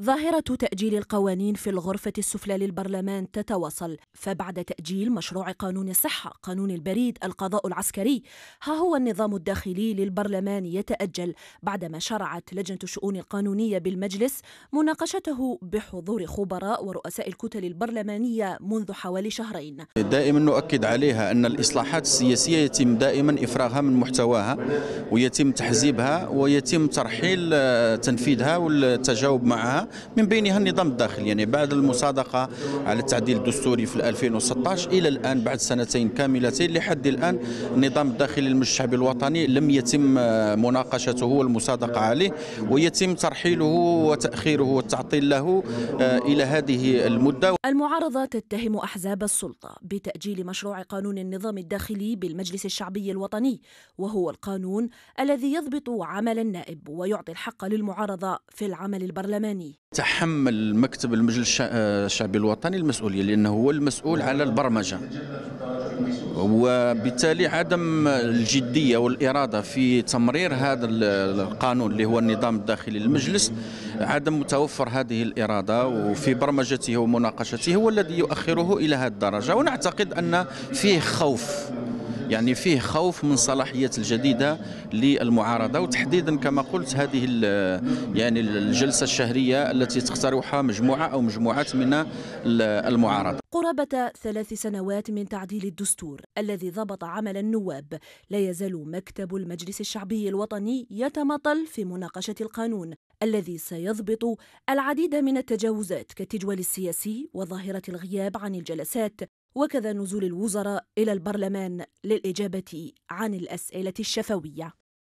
ظاهرة تأجيل القوانين في الغرفة السفلى للبرلمان تتواصل فبعد تأجيل مشروع قانون الصحة قانون البريد القضاء العسكري ها هو النظام الداخلي للبرلمان يتأجل بعدما شرعت لجنة الشؤون القانونية بالمجلس مناقشته بحضور خبراء ورؤساء الكتل البرلمانية منذ حوالي شهرين دائما نؤكد عليها أن الإصلاحات السياسية يتم دائما إفراغها من محتواها ويتم تحزيبها ويتم ترحيل آه، تنفيذها والتجاوب معها من بينها النظام الداخلي يعني بعد المصادقة على التعديل الدستوري في 2016 إلى الآن بعد سنتين كاملتين لحد الآن النظام الداخلي المجلس الشعبي الوطني لم يتم مناقشته والمصادقة عليه ويتم ترحيله وتأخيره والتعطيل له آه، إلى هذه المدة المعارضة تتهم أحزاب السلطة بتأجيل مشروع قانون النظام الداخلي بالمجلس الشعبي الوطني وهو القانون الذي يضبط عمل النائب ويعطي الحق للمعارضة في العمل البرلماني تحمل مكتب المجلس آه، الشعبي الوطني المسؤوليه لانه هو المسؤول على البرمجه وبالتالي عدم الجديه والاراده في تمرير هذا القانون اللي هو النظام الداخلي للمجلس عدم متوفر هذه الاراده وفي برمجته ومناقشته هو الذي يؤخره الى هذه الدرجه ونعتقد ان فيه خوف يعني فيه خوف من صلاحيات الجديدة للمعارضة وتحديدا كما قلت هذه يعني الجلسة الشهرية التي تقترحها مجموعة أو مجموعات من المعارضة قرابة ثلاث سنوات من تعديل الدستور الذي ضبط عمل النواب لا يزال مكتب المجلس الشعبي الوطني يتمطل في مناقشة القانون الذي سيضبط العديد من التجاوزات كالتجوال السياسي وظاهرة الغياب عن الجلسات وكذا نزول الوزراء إلى البرلمان للإجابة عن الأسئلة الشفوية